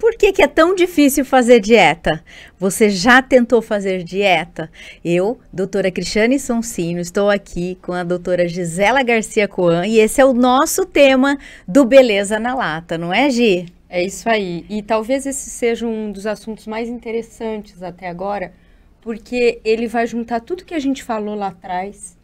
Por que, que, é tão difícil fazer dieta? Você já tentou fazer dieta? Eu, doutora Cristiane Sonsino, estou aqui com a doutora Gisela Garcia Coan e esse é o nosso tema do Beleza na Lata, não é, Gi? É isso aí. E talvez esse seja um dos assuntos mais interessantes até agora, porque ele vai juntar tudo que a gente falou lá atrás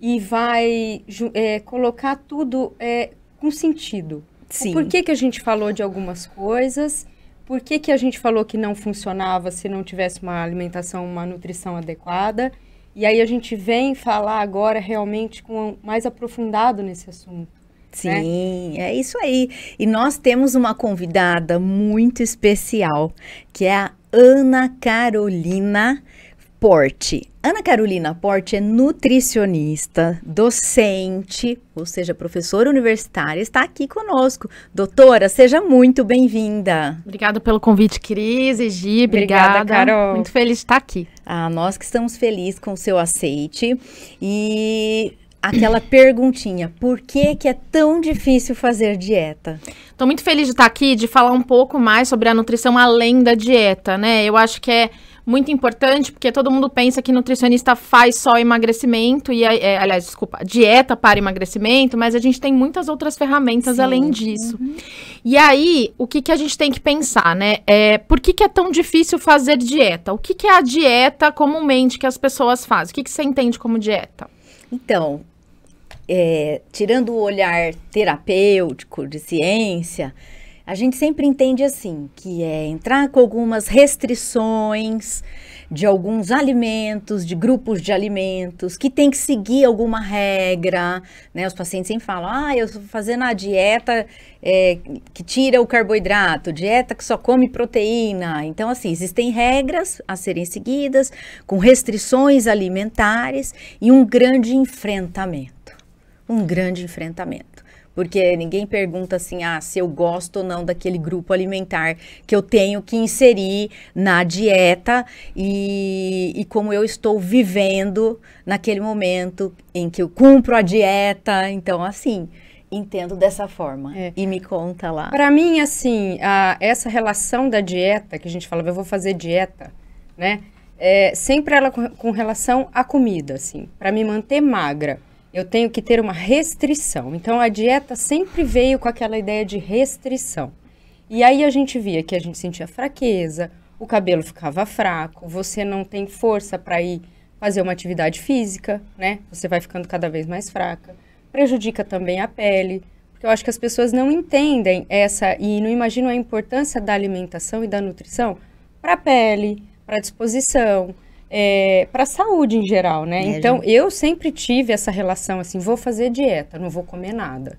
e vai é, colocar tudo é, com sentido. Sim. O que a gente falou de algumas coisas por que, que a gente falou que não funcionava se não tivesse uma alimentação, uma nutrição adequada. E aí a gente vem falar agora realmente com mais aprofundado nesse assunto. Né? Sim, é isso aí. E nós temos uma convidada muito especial, que é a Ana Carolina Porte. Ana Carolina Porte é nutricionista, docente, ou seja, professora universitária, está aqui conosco. Doutora, seja muito bem-vinda. Obrigada pelo convite, Cris e Gi. Obrigada, obrigada, Carol. Muito feliz de estar aqui. Ah, nós que estamos felizes com o seu aceite. E aquela perguntinha, por que que é tão difícil fazer dieta? Estou muito feliz de estar aqui, de falar um pouco mais sobre a nutrição além da dieta, né? Eu acho que é muito importante, porque todo mundo pensa que nutricionista faz só emagrecimento, e é, aliás, desculpa, dieta para emagrecimento, mas a gente tem muitas outras ferramentas Sim. além disso. Uhum. E aí, o que, que a gente tem que pensar, né? É, por que, que é tão difícil fazer dieta? O que, que é a dieta comumente que as pessoas fazem? O que, que você entende como dieta? Então, é, tirando o olhar terapêutico de ciência, a gente sempre entende assim, que é entrar com algumas restrições de alguns alimentos, de grupos de alimentos, que tem que seguir alguma regra, né? Os pacientes sempre falam, ah, eu estou fazendo a dieta é, que tira o carboidrato, dieta que só come proteína. Então, assim, existem regras a serem seguidas, com restrições alimentares e um grande enfrentamento. Um grande enfrentamento. Porque ninguém pergunta assim, ah, se eu gosto ou não daquele grupo alimentar que eu tenho que inserir na dieta e, e como eu estou vivendo naquele momento em que eu cumpro a dieta. Então, assim, Entendo dessa forma. É. E me conta lá. Para mim, assim, a, essa relação da dieta, que a gente fala, eu vou fazer dieta, né? É, sempre ela com, com relação à comida, assim, para me manter magra eu tenho que ter uma restrição. Então a dieta sempre veio com aquela ideia de restrição. E aí a gente via que a gente sentia fraqueza, o cabelo ficava fraco, você não tem força para ir fazer uma atividade física, né? Você vai ficando cada vez mais fraca. Prejudica também a pele, porque eu acho que as pessoas não entendem essa e não imaginam a importância da alimentação e da nutrição para a pele, para a disposição, é, para a saúde em geral, né? É, então, gente... eu sempre tive essa relação assim, vou fazer dieta, não vou comer nada,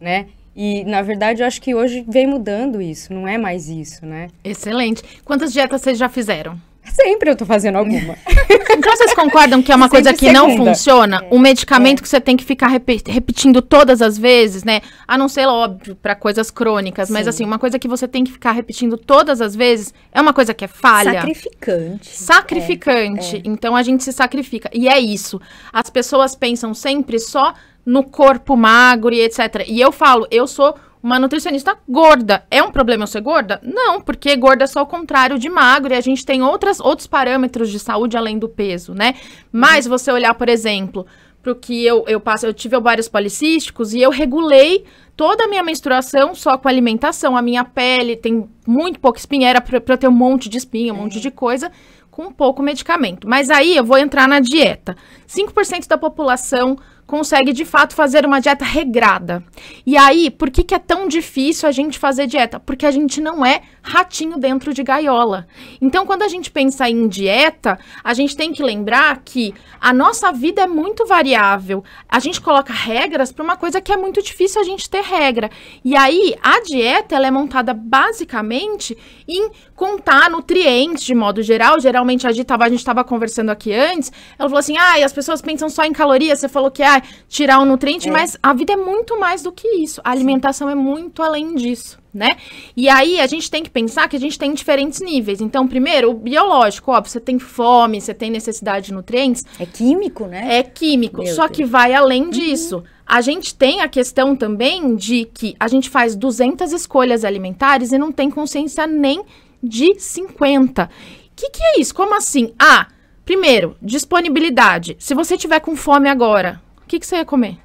né? E, na verdade, eu acho que hoje vem mudando isso, não é mais isso, né? Excelente. Quantas dietas vocês já fizeram? Sempre eu tô fazendo alguma. então vocês concordam que é uma Sempre coisa que segunda. não funciona? É, um medicamento é. que você tem que ficar rep repetindo todas as vezes, né? A não ser, óbvio, para coisas crônicas, Sim. mas assim, uma coisa que você tem que ficar repetindo todas as vezes é uma coisa que é falha. Sacrificante. Sacrificante. É, é. então a gente se sacrifica. E é isso. As pessoas pensam sempre só no corpo magro e etc. E eu falo, eu sou uma nutricionista gorda. É um problema eu ser gorda? Não, porque gorda é só o contrário de magro e a gente tem outras, outros parâmetros de saúde além do peso, né? Mas você olhar, por exemplo, para o que eu, eu passo, eu tive ovários policísticos e eu regulei toda a minha menstruação só com alimentação. A minha pele tem muito pouca espinha, era pra, pra ter um monte de espinha, um é. monte uhum. de coisa, com pouco medicamento. Mas aí eu vou entrar na dieta. 5% da população consegue de fato fazer uma dieta regrada. E aí, por que, que é tão difícil a gente fazer dieta? Porque a gente não é ratinho dentro de gaiola. Então, quando a gente pensa em dieta, a gente tem que lembrar que a nossa vida é muito variável. A gente coloca regras para uma coisa que é muito difícil a gente ter regra. E aí a dieta ela é montada basicamente em contar nutrientes de modo geral. Geralmente a gente estava conversando aqui antes, ela falou assim: "Ah, as pessoas pensam só em calorias". Você falou que ah, tirar um nutriente, é. mas a vida é muito mais do que isso. A alimentação Sim. é muito além disso. Né? E aí a gente tem que pensar que a gente tem diferentes níveis. Então, primeiro, o biológico, óbvio, você tem fome, você tem necessidade de nutrientes. É químico, né? É químico, Meu só Deus. que vai além uhum. disso. Uhum. A gente tem a questão também de que a gente faz 200 escolhas alimentares e não tem consciência nem de 50. O que, que é isso? Como assim? Ah, primeiro, disponibilidade. Se você tiver com fome agora, o que, que você ia comer?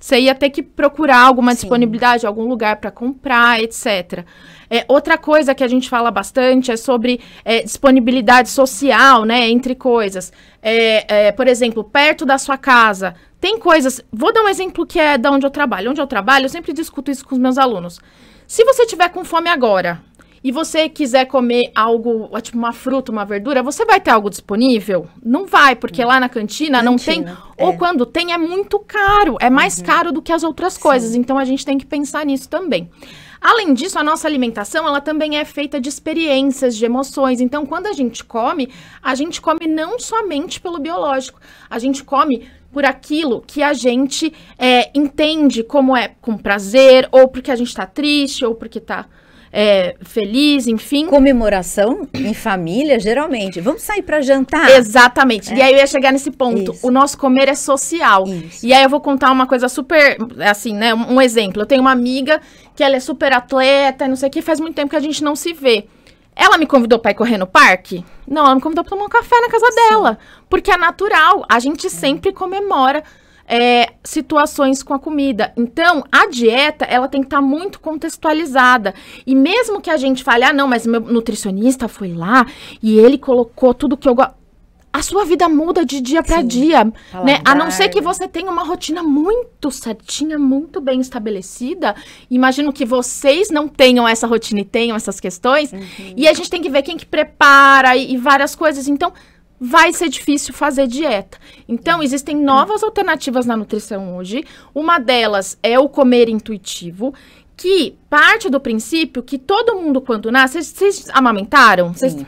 Você ia ter que procurar alguma Sim. disponibilidade, algum lugar para comprar, etc. É, outra coisa que a gente fala bastante é sobre é, disponibilidade social, né, entre coisas. É, é, por exemplo, perto da sua casa, tem coisas. Vou dar um exemplo que é da onde eu trabalho. Onde eu trabalho, eu sempre discuto isso com os meus alunos. Se você tiver com fome agora e você quiser comer algo, tipo uma fruta, uma verdura, você vai ter algo disponível? Não vai, porque lá na cantina, cantina não tem. É. Ou quando tem, é muito caro. É mais uhum. caro do que as outras coisas. Sim. Então a gente tem que pensar nisso também. Além disso, a nossa alimentação, ela também é feita de experiências, de emoções. Então, quando a gente come, a gente come não somente pelo biológico. A gente come por aquilo que a gente é, entende como é com prazer, ou porque a gente está triste, ou porque está é, feliz, enfim. Comemoração em família, geralmente. Vamos sair para jantar. Exatamente. É. E aí eu ia chegar nesse ponto. Isso. O nosso comer é social. Isso. E aí eu vou contar uma coisa super, assim, né? Um exemplo. Eu tenho uma amiga que ela é super atleta, não sei o que, faz muito tempo que a gente não se vê. Ela me convidou para ir correr no parque? Não, ela me convidou para tomar um café na casa Sim. dela. Porque é natural. A gente é. sempre comemora é, situações com a comida. Então, a dieta, ela tem que estar tá muito contextualizada. E mesmo que a gente fale, ah, não, mas meu nutricionista foi lá e ele colocou tudo que eu gosto a sua vida muda de dia para dia, né? A não ser que você tenha uma rotina muito certinha, muito bem estabelecida. Imagino que vocês não tenham essa rotina e tenham essas questões. Uhum. E a gente tem que ver quem que prepara e, e várias coisas. Então, vai ser difícil fazer dieta. Então, existem novas alternativas na nutrição hoje. Uma delas é o comer intuitivo, que parte do princípio que todo mundo, quando nasce, vocês amamentaram? Sim, sim.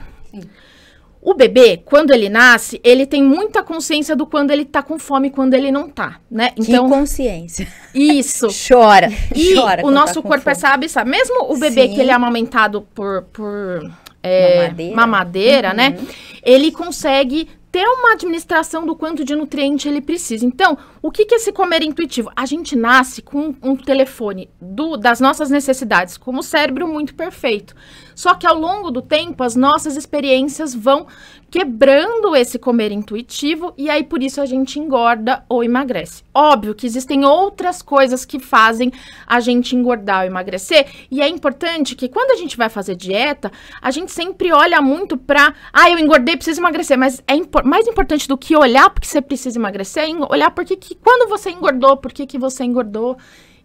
O bebê, quando ele nasce, ele tem muita consciência do quando ele tá com fome e quando ele não tá, né? Então, que consciência. Isso. chora, e chora. O nosso tá corpo é sabe, sabe? Mesmo o bebê Sim. que ele é amamentado por, por é, mamadeira, mamadeira né? uhum. né? Ele consegue ter uma administração do quanto de nutriente ele precisa. Então, o que, que é esse comer intuitivo? A gente nasce com um telefone do, das nossas necessidades, com o cérebro muito perfeito. Só que ao longo do tempo, as nossas experiências vão quebrando esse comer intuitivo e aí por isso a gente engorda ou emagrece. Óbvio que existem outras coisas que fazem a gente engordar ou emagrecer e é importante que quando a gente vai fazer dieta, a gente sempre olha muito para, ah, eu engordei, preciso emagrecer, mas é mais importante do que olhar porque você precisa emagrecer, é olhar porque que, quando você engordou, por que você engordou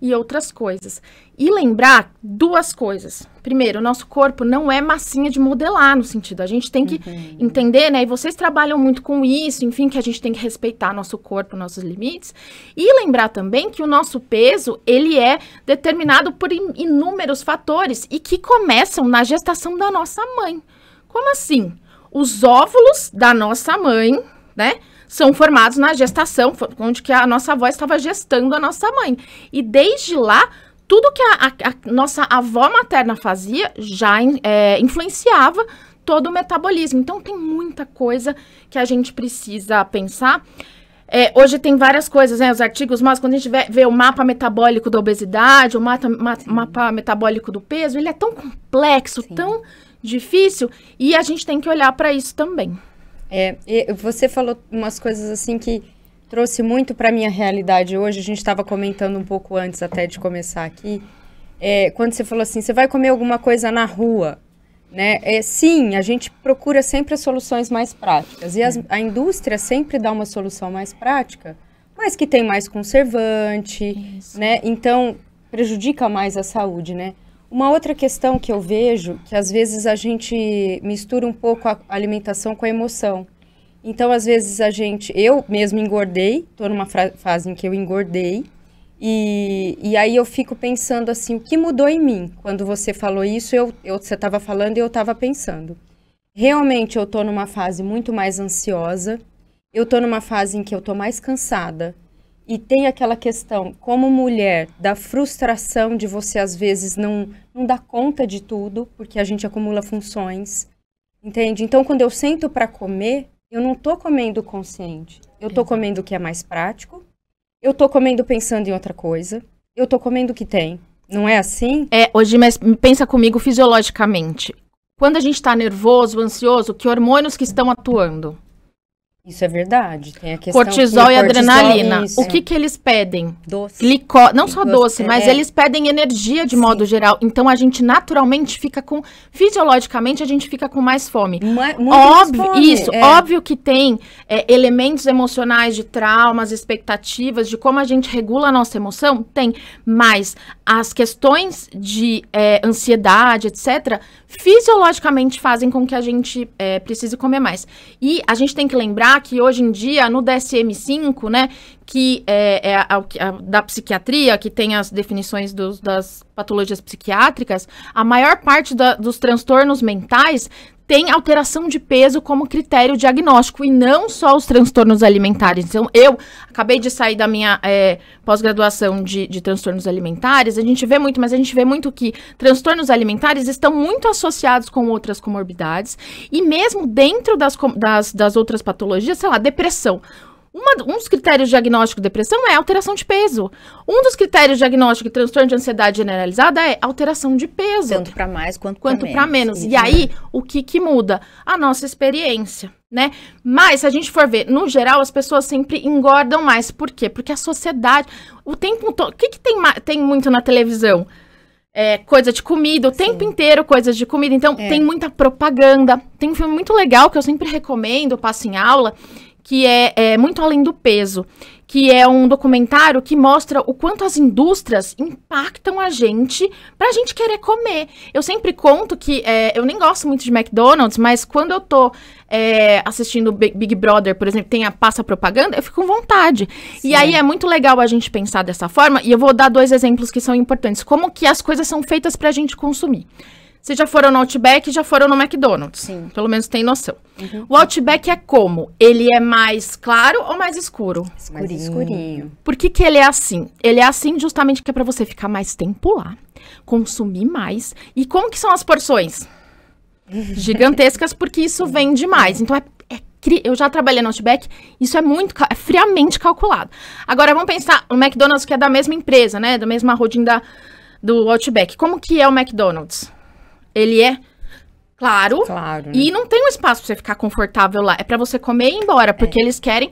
e outras coisas. E lembrar duas coisas. Primeiro, o nosso corpo não é massinha de modelar no sentido. A gente tem que uhum. entender, né? E vocês trabalham muito com isso, enfim, que a gente tem que respeitar nosso corpo, nossos limites. E lembrar também que o nosso peso, ele é determinado por inúmeros fatores e que começam na gestação da nossa mãe. Como assim? Os óvulos da nossa mãe, né? são formados na gestação, onde que a nossa avó estava gestando a nossa mãe. E desde lá, tudo que a, a, a nossa avó materna fazia já é, influenciava todo o metabolismo. Então, tem muita coisa que a gente precisa pensar. É, hoje tem várias coisas, né? Os artigos, mas quando a gente vê, vê o mapa metabólico da obesidade, o mata, ma, mapa metabólico do peso, ele é tão complexo, Sim. tão difícil, e a gente tem que olhar para isso também. É, você falou umas coisas assim que trouxe muito para minha realidade hoje. A gente estava comentando um pouco antes até de começar aqui. É, quando você falou assim, você vai comer alguma coisa na rua, né? É, sim, a gente procura sempre soluções mais práticas e as, a indústria sempre dá uma solução mais prática, mas que tem mais conservante, Isso. né? Então prejudica mais a saúde, né? Uma outra questão que eu vejo, que às vezes a gente mistura um pouco a alimentação com a emoção. Então, às vezes a gente, eu mesmo engordei, estou numa fase em que eu engordei, e, e aí eu fico pensando assim, o que mudou em mim? Quando você falou isso, eu, eu você estava falando e eu estava pensando. Realmente eu estou numa fase muito mais ansiosa, eu estou numa fase em que eu estou mais cansada, e tem aquela questão, como mulher, da frustração de você às vezes não não dá conta de tudo, porque a gente acumula funções, entende? Então, quando eu sento para comer, eu não estou comendo consciente. Eu estou comendo o que é mais prático, eu estou comendo pensando em outra coisa, eu estou comendo o que tem. Não é assim? É, hoje, mas pensa comigo fisiologicamente. Quando a gente está nervoso, ansioso, que hormônios que estão atuando? Isso é verdade. Tem a questão cortisol e adrenalina. O que, que eles pedem? Doce. Glico... Não só doce, doce é- mas é. eles pedem energia de Sim. modo geral. Então a gente naturalmente fica com. Fisiologicamente, a gente fica com mais fome. Muito óbvio, fome. isso. É. Óbvio que tem é, elementos emocionais de traumas, expectativas, de como a gente regula a nossa emoção. Tem. Mas as questões de é, ansiedade, etc., fisiologicamente fazem com que a gente é, precise comer mais. E a gente tem que lembrar que hoje em dia, no DSM-5, né, que é, é a, a, da psiquiatria, que tem as definições dos, das patologias psiquiátricas, a maior parte da, dos transtornos mentais tem alteração de peso como critério diagnóstico e não só os transtornos alimentares. Então, eu acabei de sair da minha é, pós-graduação de, de, transtornos alimentares. A gente vê muito, mas a gente vê muito que transtornos alimentares estão muito associados com outras comorbidades e mesmo dentro das, das, das outras patologias, sei lá, depressão. Uma, um dos critérios diagnósticos diagnóstico de depressão é alteração de peso. Um dos critérios diagnósticos diagnóstico de transtorno de ansiedade generalizada é alteração de peso. Tanto para mais quanto, quanto para menos. menos. E uhum. aí, o que, que muda? A nossa experiência. Né? Mas se a gente for ver, no geral, as pessoas sempre engordam mais. Por quê? Porque a sociedade, o tempo todo. O que, que tem, tem muito na televisão? É, coisa de comida, o Sim. tempo inteiro coisas de comida. Então, é. tem muita propaganda. Tem um filme muito legal que eu sempre recomendo, passo em aula, que é, é muito além do peso, que é um documentário que mostra o quanto as indústrias impactam a gente para a gente querer comer. Eu sempre conto que é, eu nem gosto muito de McDonald's, mas quando eu tô é, assistindo Big Brother, por exemplo, tem a passa propaganda, eu fico com vontade. Sim. E aí é muito legal a gente pensar dessa forma, e eu vou dar dois exemplos que são importantes. Como que as coisas são feitas para a gente consumir. Vocês já foram no Outback já foram no McDonald's. Sim. Pelo menos tem noção. Uhum. O Outback é como? Ele é mais claro ou mais escuro? Escurinho. Mais escurinho. Por que, que ele é assim? Ele é assim justamente que é para você ficar mais tempo lá, consumir mais. E como que são as porções? Gigantescas, porque isso vende mais. Então é, é eu já trabalhei no Outback, isso é muito é friamente calculado. Agora vamos pensar no McDonald's que é da mesma empresa, né? Da mesma holding da do Outback. Como que é o McDonald's? Ele é claro. Claro. Né? E não tem um espaço pra você ficar confortável lá. É para você comer e ir embora, é. porque é. eles querem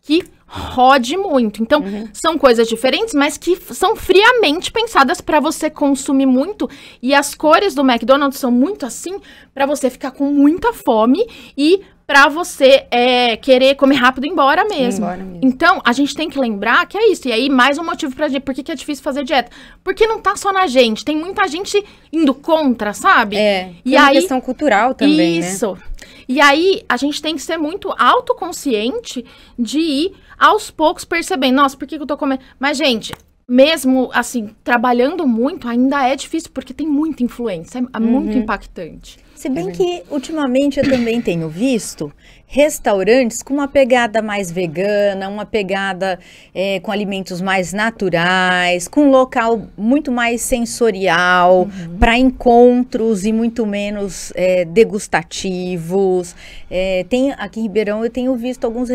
que rode muito. Então, uhum. são coisas diferentes, mas que são friamente pensadas para você consumir muito. E as cores do McDonald's são muito assim para você ficar com muita fome e para você é, querer comer rápido e ir embora mesmo. embora mesmo. Então, a gente tem que lembrar que é isso. E aí, mais um motivo pra gente. Por que, que é difícil fazer dieta? Porque não tá só na gente. Tem muita gente indo contra, sabe? É. E aí, questão cultural também. Né? Isso. Né? E aí, a gente tem que ser muito autoconsciente de ir aos poucos percebendo. Nossa, por que, que eu tô comendo? Mas, gente, mesmo assim, trabalhando muito, ainda é difícil, porque tem muita influência, é uhum. muito impactante. Se bem é que ultimamente eu também tenho visto restaurantes com uma pegada mais vegana, uma pegada é, com alimentos mais naturais, com um local muito mais sensorial, uhum. para encontros e muito menos é, degustativos. É, tem aqui em Ribeirão eu tenho visto alguns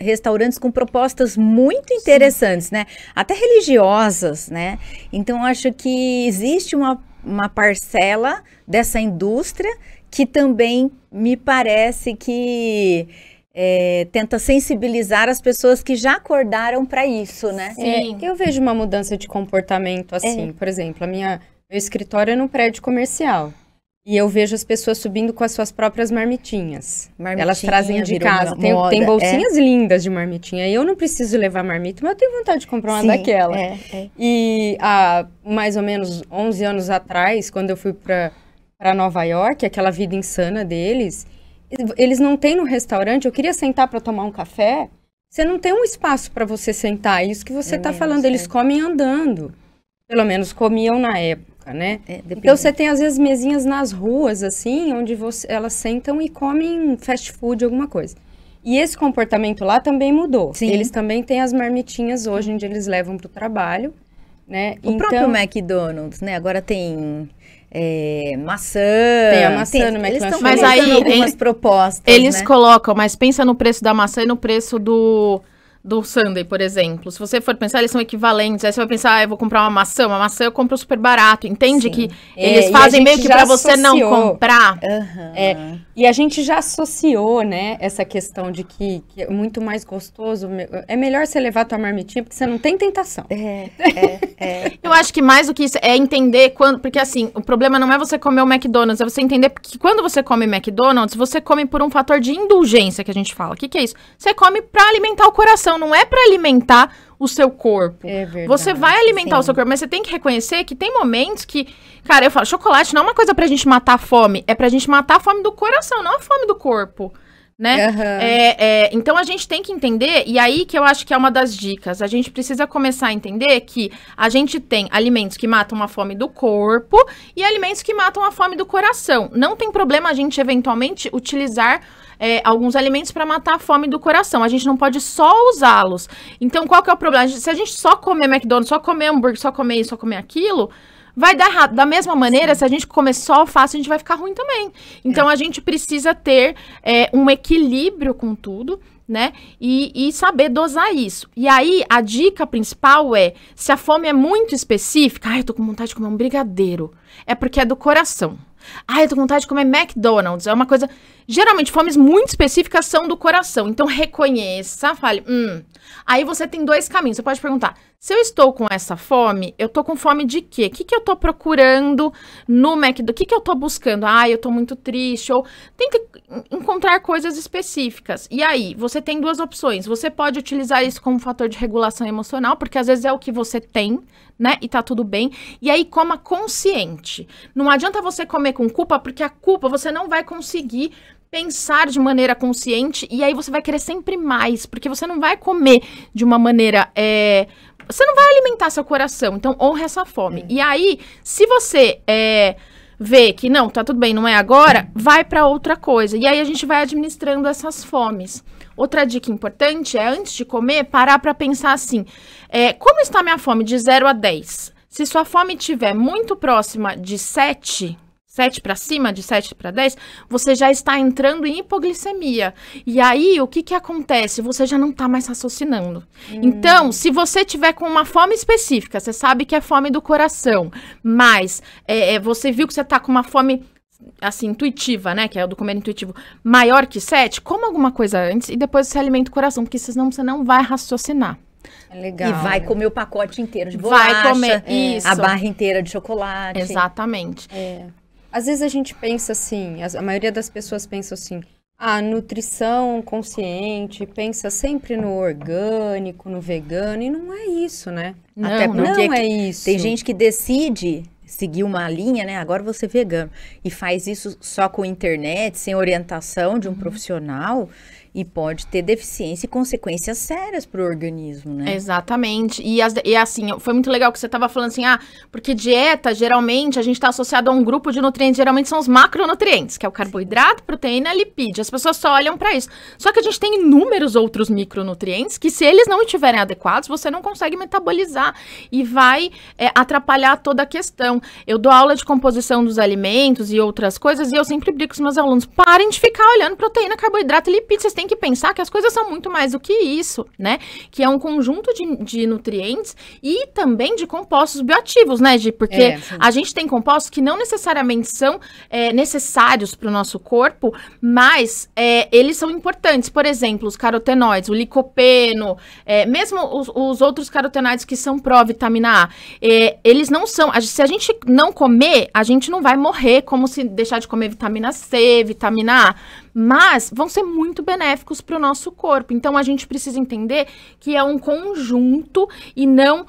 restaurantes com propostas muito interessantes, Sim. né? Até religiosas famosas, né? Então acho que existe uma, uma parcela dessa indústria que também me parece que é, tenta sensibilizar as pessoas que já acordaram para isso, né? É, Sim. É, eu vejo uma mudança de comportamento assim, é. por exemplo, a minha meu escritório é num prédio comercial. E eu vejo as pessoas subindo com as suas próprias marmitinhas. Marmitinha, Elas trazem de casa. Tem, moda, tem bolsinhas é. lindas de marmitinha. E eu não preciso levar marmita, mas eu tenho vontade de comprar uma Sim, daquela. É, é. E há mais ou menos 11 anos atrás, quando eu fui para Nova York, aquela vida insana deles, eles não têm no restaurante. Eu queria sentar para tomar um café. Você não tem um espaço para você sentar. É isso que você está é falando. Eles é. comem andando. Pelo menos comiam na época época, né? É, então você tem às vezes mesinhas nas ruas assim, onde você, elas sentam e comem fast food, alguma coisa. E esse comportamento lá também mudou. Sim. Eles também têm as marmitinhas hoje, onde eles levam para o trabalho, né? O então, próprio McDonald's, né? Agora tem é, maçã. Tem a maçã tem, no McDonald's. Mas aí algumas eles, propostas, Eles né? colocam, mas pensa no preço da maçã e no preço do do Sunday, por exemplo. Se você for pensar, eles são equivalentes. Aí você vai pensar, ah, eu vou comprar uma maçã, uma maçã eu compro super barato. Entende Sim. que é, eles fazem meio que para você não comprar. Uhum. É, e a gente já associou, né, essa questão de que, que, é muito mais gostoso, é melhor você levar tua marmitinha porque você não tem tentação. É, é, é. eu acho que mais do que isso é entender quando, porque assim, o problema não é você comer o McDonald's, é você entender que quando você come McDonald's, você come por um fator de indulgência que a gente fala. O que, que é isso? Você come para alimentar o coração alimentação não é para alimentar o seu corpo. É verdade, você vai alimentar sim. o seu corpo, mas você tem que reconhecer que tem momentos que, cara, eu falo, chocolate não é uma coisa pra gente matar a fome, é pra gente matar a fome do coração, não a fome do corpo. Né? Uhum. É, é, então a gente tem que entender, e aí que eu acho que é uma das dicas. A gente precisa começar a entender que a gente tem alimentos que matam a fome do corpo e alimentos que matam a fome do coração. Não tem problema a gente eventualmente utilizar é, alguns alimentos para matar a fome do coração. A gente não pode só usá-los. Então, qual que é o problema? se a gente só comer McDonald's, só comer hambúrguer, só comer isso, só comer aquilo, vai dar errado. Da mesma maneira, Sim. se a gente comer só alface, a gente vai ficar ruim também. Então, é. a gente precisa ter é, um equilíbrio com tudo, né? E, e saber dosar isso. E aí, a dica principal é, se a fome é muito específica, ai, eu tô com vontade de comer um brigadeiro, é porque é do coração. Ah, eu tô com vontade de comer McDonald's. É uma coisa. Geralmente, fomes muito específicas são do coração. Então, reconheça, fale. Hum, Aí você tem dois caminhos. Você pode perguntar: se eu estou com essa fome, eu estou com fome de quê? O que, que eu estou procurando no McDonald's? O que, que eu estou buscando? Ah, eu estou muito triste. Ou tem que encontrar coisas específicas. E aí, você tem duas opções. Você pode utilizar isso como fator de regulação emocional, porque às vezes é o que você tem, né? E tá tudo bem. E aí, coma consciente. Não adianta você comer com culpa, porque a culpa você não vai conseguir pensar de maneira consciente e aí você vai querer sempre mais, porque você não vai comer de uma maneira. É, você não vai alimentar seu coração, então honra essa fome. É. E aí, se você é, vê que não, tá tudo bem, não é agora, vai para outra coisa. E aí a gente vai administrando essas fomes. Outra dica importante é, antes de comer, parar para pensar assim: é, como está minha fome de 0 a 10? Se sua fome estiver muito próxima de 7, 7 para cima, de 7 para 10, você já está entrando em hipoglicemia. E aí, o que, que acontece? Você já não está mais raciocinando. Hum. Então, se você tiver com uma fome específica, você sabe que é fome do coração, mas é, é você viu que você está com uma fome assim, intuitiva, né? Que é o do comer intuitivo, maior que 7, coma alguma coisa antes e depois você alimenta o coração, porque senão você não vai raciocinar. É legal. E vai comer o pacote inteiro de bolacha. Vai comer, é, isso. A barra inteira de chocolate. Exatamente. É. Às vezes a gente pensa assim, a maioria das pessoas pensa assim, a nutrição consciente, pensa sempre no orgânico, no vegano, e não é isso, né? Não, Até porque não é isso. Tem gente que decide seguir uma linha, né? Agora você é vegano e faz isso só com internet, sem orientação de um uhum. profissional e pode ter deficiência e consequências sérias para o organismo, né? Exatamente. E, as, e, assim, foi muito legal que você estava falando assim, ah, porque dieta, geralmente, a gente está associado a um grupo de nutrientes, geralmente são os macronutrientes, que é o carboidrato, proteína, lipídio. As pessoas só olham para isso. Só que a gente tem inúmeros outros micronutrientes que, se eles não estiverem adequados, você não consegue metabolizar e vai é, atrapalhar toda a questão. Eu dou aula de composição dos alimentos e outras coisas, e eu sempre brico com os meus alunos, parem de ficar olhando proteína, carboidrato e lipídio, vocês têm tem que pensar que as coisas são muito mais do que isso, né? Que é um conjunto de, de nutrientes e também de compostos bioativos, né, Gi? Porque é, a gente tem compostos que não necessariamente são é, necessários para o nosso corpo, mas é, eles são importantes. Por exemplo, os carotenoides, o licopeno, é, mesmo os, os, outros carotenoides que são pró-vitamina A, é, eles não são. Se a gente não comer, a gente não vai morrer como se deixar de comer vitamina C, vitamina A mas vão ser muito benéficos para o nosso corpo. Então a gente precisa entender que é um conjunto e não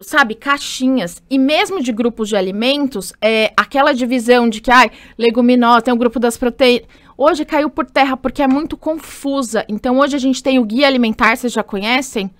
sabe, caixinhas. E mesmo de grupos de alimentos, é, aquela divisão de que, ai, leguminosa, tem o grupo das proteínas. Hoje caiu por terra porque é muito confusa. Então hoje a gente tem o guia alimentar, vocês já conhecem?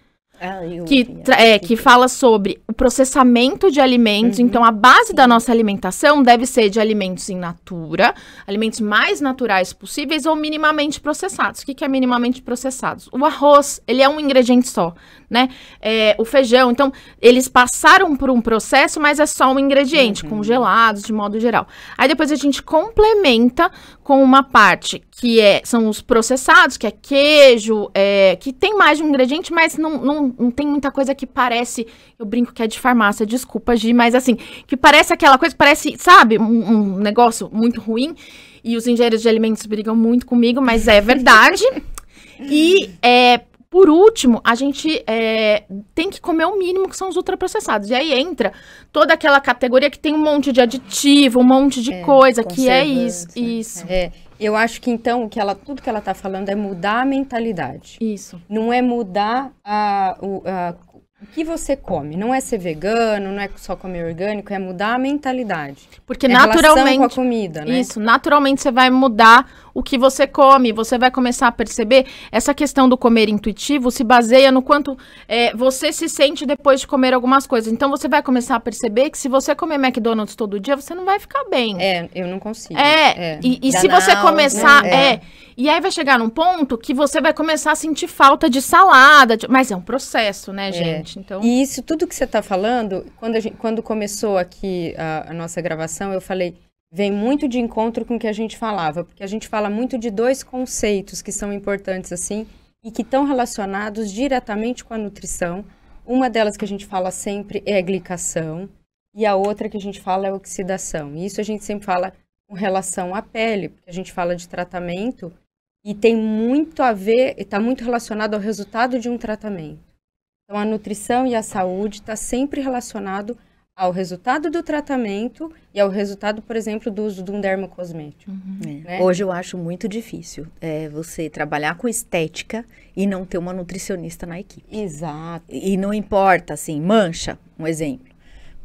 Ah, que, é, que fala sobre o processamento de alimentos. Uhum. Então, a base Sim. da uhum. nossa alimentação deve ser de alimentos em natura, alimentos mais naturais possíveis ou minimamente processados. O que, que é minimamente processados? O arroz, ele é um ingrediente só, né? É, o feijão. Então, eles passaram por um processo, mas é só um ingrediente, uhum. congelados de modo geral. Aí depois a gente complementa com uma parte que é, são os processados, que é queijo, é, que tem mais de um ingrediente, mas não, não não tem muita coisa que parece. Eu brinco que é de farmácia, desculpa, Gi, mas assim, que parece aquela coisa, parece, sabe, um, um negócio muito ruim. E os engenheiros de alimentos brigam muito comigo, mas é verdade. e é, por último, a gente é, tem que comer o mínimo, que são os ultraprocessados. E aí entra toda aquela categoria que tem um monte de aditivo, um monte de é, coisa, que é isso. Né? isso. É. Eu acho que então o que ela, tudo que ela está falando é mudar a mentalidade. Isso. Não é mudar a, o, a, o que você come. Não é ser vegano, não é só comer orgânico, é mudar a mentalidade. Porque é naturalmente. com a comida, né? Isso, naturalmente você vai mudar o que você come, você vai começar a perceber. Essa questão do comer intuitivo se baseia no quanto é, você se sente depois de comer algumas coisas. Então você vai começar a perceber que se você comer McDonald's todo dia, você não vai ficar bem. É, eu não consigo. É, é. e, e se você começar. Né? É. é. E aí vai chegar num ponto que você vai começar a sentir falta de salada. De... Mas é um processo, né, é. gente? É. Então... E isso, tudo que você está falando, quando, gente, quando começou aqui a, a nossa gravação, eu falei vem muito de encontro com o que a gente falava, porque a gente fala muito de dois conceitos que são importantes assim e que estão relacionados diretamente com a nutrição. Uma delas que a gente fala sempre é a glicação e a outra que a gente fala é a oxidação. E isso a gente sempre fala com relação à pele, porque a gente fala de tratamento e tem muito a ver, está muito relacionado ao resultado de um tratamento. Então a nutrição e a saúde está sempre relacionado ao resultado do tratamento e ao resultado, por exemplo, do uso de um dermocosmético. Uhum. É. Né? Hoje eu acho muito difícil é, você trabalhar com estética e não ter uma nutricionista na equipe. Exato. E não importa, assim, mancha, um exemplo.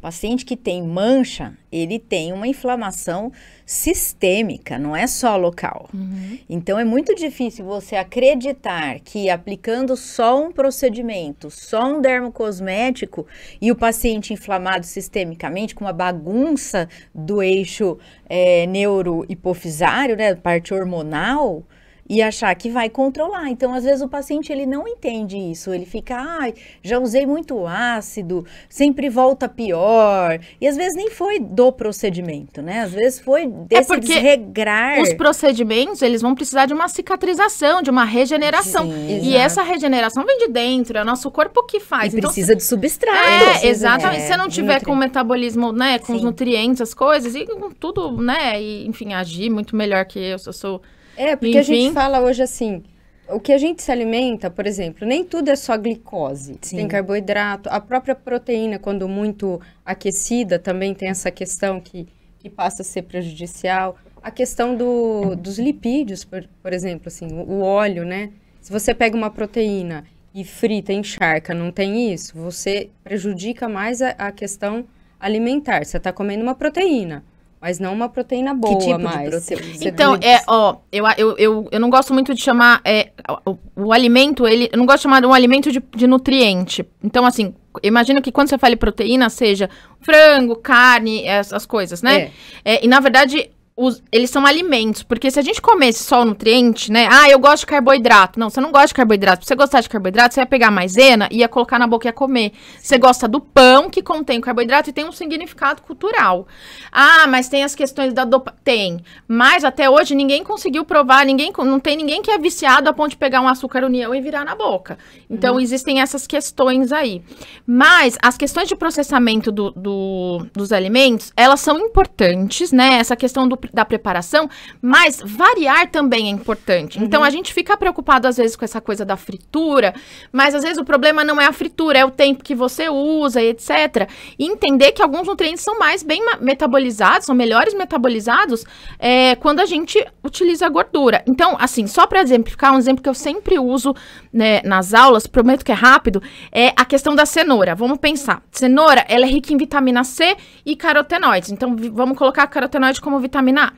O paciente que tem mancha, ele tem uma inflamação sistêmica, não é só local. Uhum. Então é muito difícil você acreditar que aplicando só um procedimento, só um dermocosmético e o paciente inflamado sistemicamente com uma bagunça do eixo é, neurohipofisário, né, parte hormonal, e achar que vai controlar. Então, às vezes o paciente ele não entende isso, ele fica, ah, já usei muito ácido, sempre volta pior. E às vezes nem foi do procedimento, né? Às vezes foi é desse é desregrar. Os procedimentos, eles vão precisar de uma cicatrização, de uma regeneração. Sim, e essa regeneração vem de dentro, é o nosso corpo que faz. E então, precisa é, né? se... de substrato. É, precisa, exatamente. É, se não tiver com o metabolismo, né, com Sim. os nutrientes, as coisas, e com tudo, né, e, enfim, agir muito melhor que eu, eu sou é, porque Enfim. a gente fala hoje assim, o que a gente se alimenta, por exemplo, nem tudo é só glicose. Sim. Tem carboidrato, a própria proteína, quando muito aquecida, também tem essa questão que, que passa a ser prejudicial. A questão do, dos lipídios, por, por exemplo, assim, o, o, óleo, né? Se você pega uma proteína e frita, encharca, não tem isso, você prejudica mais a, a questão alimentar. Você está comendo uma proteína. Mas não uma proteína boa, que tipo mais. então, é, ó, eu, eu, eu, eu não gosto muito de chamar. É, o, o alimento, ele. Eu não gosto de chamar um alimento de, de nutriente. Então, assim, imagina que quando você fala proteína, seja frango, carne, essas coisas, né? É. É, e na verdade, os, eles são alimentos, porque se a gente comesse só o nutriente, né? Ah, eu gosto de carboidrato. Não, você não gosta de carboidrato. Se você gostar de carboidrato, você ia pegar maisena e ia colocar na boca e ia comer. Você gosta do pão que contém o carboidrato e tem um significado cultural. Ah, mas tem as questões da dopa... Tem. Mas até hoje ninguém conseguiu provar, ninguém não tem ninguém que é viciado a ponto de pegar um açúcar união e virar na boca. Então hum. existem essas questões aí. Mas as questões de processamento do, do, dos alimentos, elas são importantes, né? Essa questão do da preparação, mas variar também é importante. Então, uhum. Então a gente fica preocupado às vezes com essa coisa da fritura, mas às vezes o problema não é a fritura, é o tempo que você usa, etc. E entender que alguns nutrientes são mais bem metabolizados, são melhores metabolizados é, quando a gente utiliza a gordura. Então, assim, só para exemplificar, um exemplo que eu sempre uso né, nas aulas, prometo que é rápido, é a questão da cenoura. Vamos pensar. Cenoura, ela é rica em vitamina C e carotenoides. Então, vamos colocar a carotenoide como vitamina vitamina A.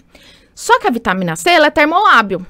Só que a vitamina C, ela é termolábil.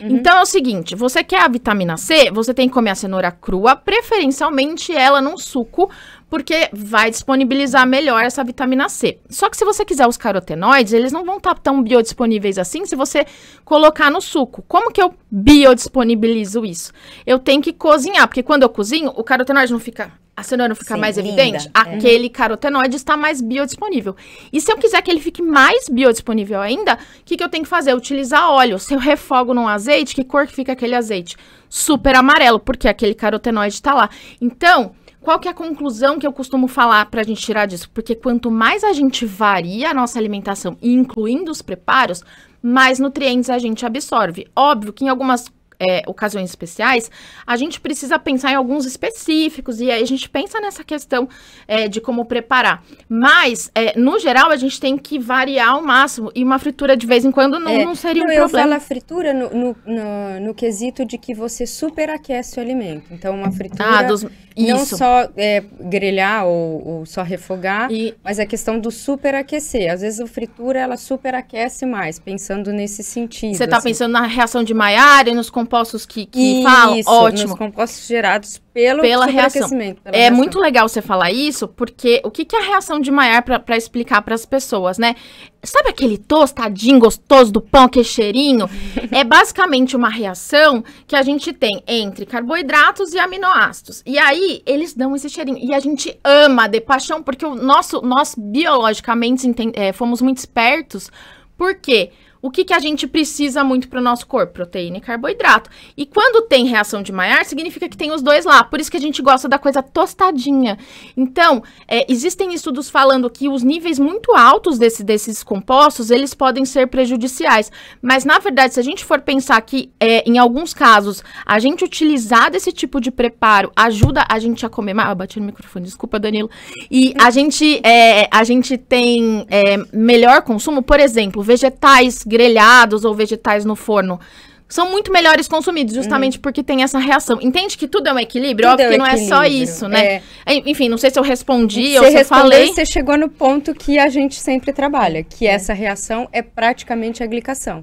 Uhum. Então é o seguinte, você quer a vitamina C, você tem que comer a cenoura crua, preferencialmente ela num suco, porque vai disponibilizar melhor essa vitamina C. Só que se você quiser os carotenoides, eles não vão estar tá tão biodisponíveis assim se você colocar no suco. Como que eu biodisponibilizo isso? Eu tenho que cozinhar, porque quando eu cozinho, o carotenoide não fica a cenoura fica mais linda, evidente, é. aquele carotenoide está mais biodisponível. E se eu quiser que ele fique mais biodisponível ainda, o que, que eu tenho que fazer? Utilizar óleo. Se eu refogo num azeite, que cor que fica aquele azeite? Super amarelo, porque aquele carotenoide está lá. Então, qual que é a conclusão que eu costumo falar para a gente tirar disso? Porque quanto mais a gente varia a nossa alimentação, incluindo os preparos, mais nutrientes a gente absorve. Óbvio que em algumas é, ocasiões especiais, a gente precisa pensar em alguns específicos e aí a gente pensa nessa questão é, de como preparar. Mas, é, no geral, a gente tem que variar ao máximo e uma fritura de vez em quando não, é, não seria não, um eu problema. Eu falo fritura no, no, no, no, quesito de que você superaquece o alimento. Então, uma ah, fritura ah, dos... não só é, grelhar ou, ou, só refogar, e... mas a questão do superaquecer. Às vezes a fritura ela superaquece mais, pensando nesse sentido. Você está assim. pensando na reação de Maillard e nos componentes compostos que, que isso, falam, ótimo. Nos compostos gerados pelo pela reação. Pela é reação. muito legal você falar isso, porque o que, que é a reação de Maillard para explicar para as pessoas, né? Sabe aquele tostadinho gostoso do pão, que cheirinho? é basicamente uma reação que a gente tem entre carboidratos e aminoácidos. E aí, eles dão esse cheirinho. E a gente ama de paixão, porque o nosso, nós biologicamente é, fomos muito espertos. Por quê? Porque o que, que a gente precisa muito para o nosso corpo? Proteína e carboidrato. E quando tem reação de Maillard, significa que tem os dois lá. Por isso que a gente gosta da coisa tostadinha. Então, é, existem estudos falando que os níveis muito altos desse, desses compostos, eles podem ser prejudiciais. Mas, na verdade, se a gente for pensar que, é, em alguns casos, a gente utilizar desse tipo de preparo ajuda a gente a comer mais... Ah, bati no microfone, desculpa, Danilo. E a gente, é, a gente tem é, melhor consumo, por exemplo, vegetais grelhados ou vegetais no forno são muito melhores consumidos, justamente uhum. porque tem essa reação. Entende que tudo é um equilíbrio? Tudo é Óbvio é que não é só isso, né? É. Enfim, não sei se eu respondi ou se eu falei. Você chegou no ponto que a gente sempre trabalha, que é. essa reação é praticamente a glicação.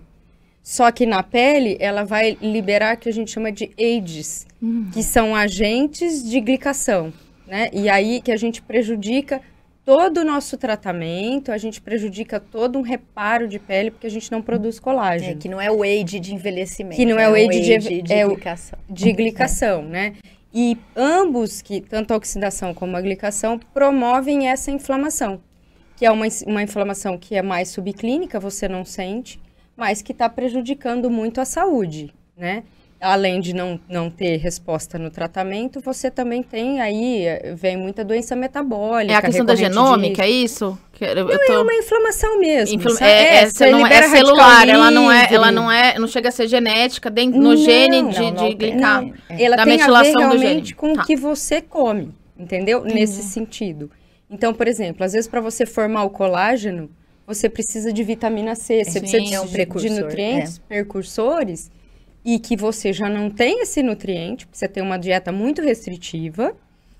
Só que na pele, ela vai liberar o que a gente chama de AIDS, uhum. que são agentes de glicação, né? E aí que a gente prejudica todo o nosso tratamento, a gente prejudica todo um reparo de pele porque a gente não produz colágeno. É, que não é o age de envelhecimento. Que não é, é o age de, de, é glicação. De glicação, né? E ambos, que tanto a oxidação como a glicação, promovem essa inflamação, que é uma, uma inflamação que é mais subclínica, você não sente, mas que está prejudicando muito a saúde, né? além de não, não ter resposta no tratamento, você também tem aí, eh, vem muita doença metabólica. É a questão da genômica, de... é isso? Eu, não, tô... é uma inflamação mesmo. Infl... É, é, é, não, é, é celular, ela não é, ela não é, não chega a ser genética dentro, no não, gene de, de glicar. É, ela da tem metilação a ver realmente com tá. o que você come, entendeu? Nesse sentido. Então, por exemplo, às vezes para você formar o colágeno, você precisa de vitamina C, você Sim, precisa é um de, de nutrientes, é. precursores e que você já não tem esse nutriente, você tem uma dieta muito restritiva,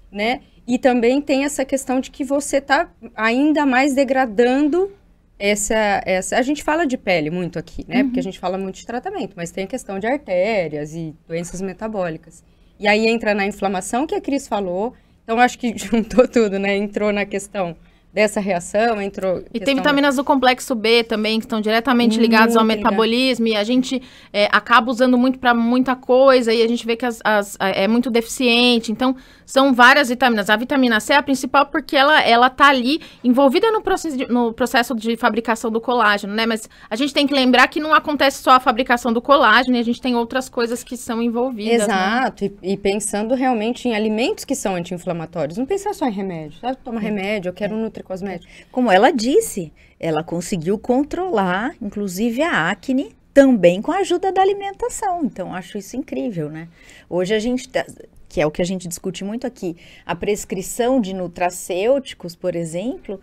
né? E também tem essa questão de que você está ainda mais degradando essa, essa. A gente fala de pele muito aqui, né? Uhum. Porque a uhum. gente fala muito de tratamento, mas tem a questão de artérias e doenças metabólicas. E aí entra na inflamação que a Cris falou. Então, acho que juntou tudo, né? Entrou na questão dessa reação entrou e tem vitaminas do complexo B também que estão diretamente hum, ligadas ao né? metabolismo ligado. e a gente é, acaba usando muito para muita coisa e a gente vê que as, as, é, é muito deficiente então são várias vitaminas. A vitamina C é a principal porque ela, ela tá ali envolvida no processo, de, no processo de fabricação do colágeno, né? Mas a gente tem que lembrar que não acontece só a fabricação do colágeno, a gente tem outras coisas que são envolvidas. Né? Exato, né? e, e, pensando realmente em alimentos que são anti-inflamatórios. Não pensar só em remédio. Sabe, toma remédio, eu quero um nutricosmético. Como ela disse, ela conseguiu controlar, inclusive, a acne também com a ajuda da alimentação. Então, acho isso incrível, né? Hoje a gente tá que é o que a gente discute muito aqui, a prescrição de nutracêuticos, por exemplo,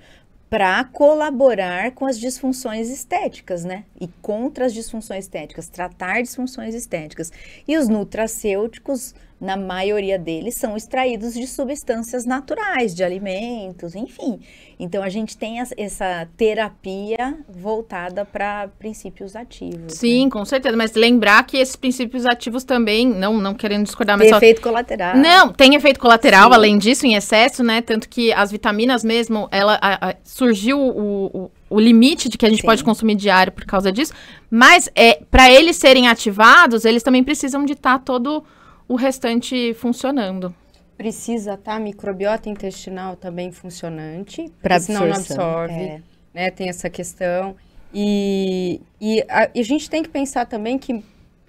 para colaborar com as disfunções estéticas, né? E contra as disfunções estéticas, tratar disfunções estéticas. E os nutracêuticos na maioria deles, são extraídos de substâncias naturais, de alimentos, enfim. Então, a gente tem essa terapia voltada para princípios ativos. Né? Sim, né? com certeza. Mas lembrar que esses princípios ativos também, não, não querendo discordar, mas. Tem só... efeito colateral. Não, tem efeito colateral, Sim. além disso, em excesso, né? Tanto que as vitaminas mesmo, ela a, a, surgiu o, o o limite de que a gente Sim. pode consumir diário por causa disso. Mas é, para eles serem ativados, eles também precisam de estar tá todo o restante funcionando. Precisa estar tá, microbiota intestinal também funcionante, para senão não absorve, é. né? Tem essa questão. E, e a, a, gente tem que pensar também que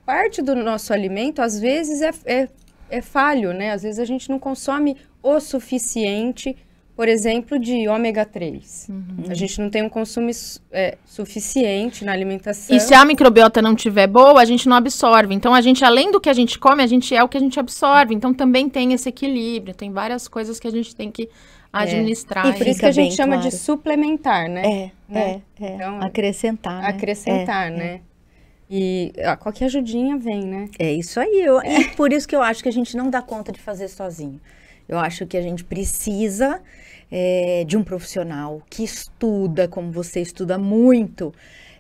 parte do nosso alimento, às vezes, é, é, é falho, né? Às vezes a gente não consome o suficiente por exemplo, de ômega 3. Uhum. A gente não tem um consumo é, suficiente na alimentação. E se a microbiota não tiver boa, a gente não absorve. Então, a gente, além do que a gente come, a gente é o que a gente absorve. Então, também tem esse equilíbrio. Tem várias coisas que a gente tem que é. administrar. É. E por isso que a gente chama claro. de suplementar, né? É, né? é, é. Então, acrescentar, né? Acrescentar, é, né? É. E ó, ah, qualquer ajudinha vem, né? É isso aí. Eu, E por isso que eu acho que a gente não dá conta de fazer sozinho. Eu acho que a gente precisa é, de um profissional que estuda, como você estuda muito,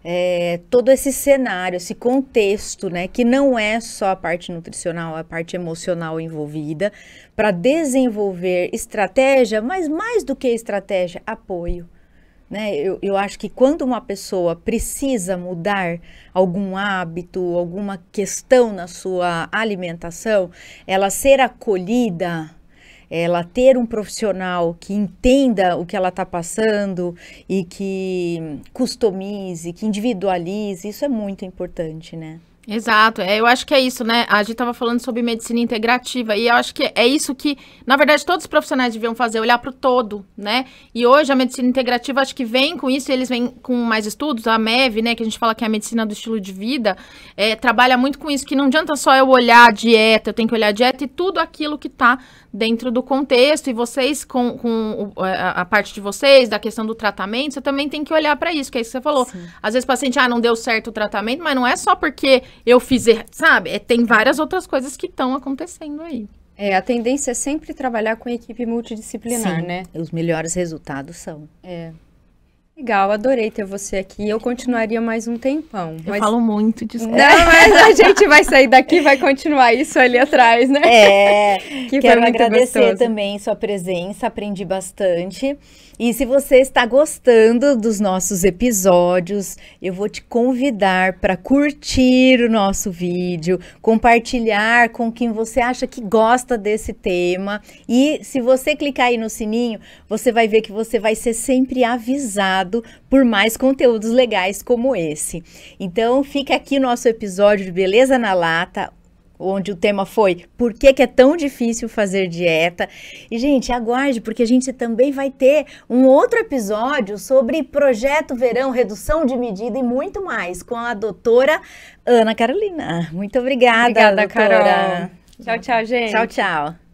é, todo esse cenário, esse contexto, né, que não é só a parte nutricional, a parte emocional envolvida, para desenvolver estratégia, mas mais do que estratégia, apoio. Né? Eu, eu acho que quando uma pessoa precisa mudar algum hábito, alguma questão na sua alimentação, ela ser acolhida, ela ter um profissional que entenda o que ela está passando e que customize, que individualize, isso é muito importante, né? Exato, é, eu acho que é isso, né? A gente estava falando sobre medicina integrativa e eu acho que é isso que, na verdade, todos os profissionais deviam fazer, olhar para o todo, né? E hoje a medicina integrativa acho que vem com isso, eles vêm com mais estudos, a MEV, né, que a gente fala que é a medicina do estilo de vida, é, trabalha muito com isso, que não adianta só eu olhar a dieta, eu tenho que olhar a dieta e tudo aquilo que está dentro do contexto e vocês com, com a, a parte de vocês, da questão do tratamento, você também tem que olhar para isso, que é isso que você falou. Sim. Às vezes o paciente, ah, não deu certo o tratamento, mas não é só porque eu fiz, er-, sabe? É, tem várias outras coisas que estão acontecendo aí. É, a tendência é sempre trabalhar com equipe multidisciplinar, Sim, né? Os melhores resultados são. É. Legal, adorei ter você aqui. Eu continuaria mais um tempão. Mas... Eu falo muito disso. Não, mas a gente vai sair daqui vai continuar isso ali atrás, né? É. que quero agradecer gostoso. também sua presença, aprendi bastante. E se você está gostando dos nossos episódios, eu vou te convidar para curtir o nosso vídeo, compartilhar com quem você acha que gosta desse tema. E se você clicar aí no sininho, você vai ver que você vai ser sempre avisado por mais conteúdos legais como esse. Então, fica aqui nosso episódio de Beleza na Lata onde o tema foi por que, que, é tão difícil fazer dieta. E, gente, aguarde, porque a gente também vai ter um outro episódio sobre projeto verão, redução de medida e muito mais com a doutora Ana Carolina. Muito obrigada, obrigada doutora. Carol. Tchau, tchau, gente. Tchau, tchau.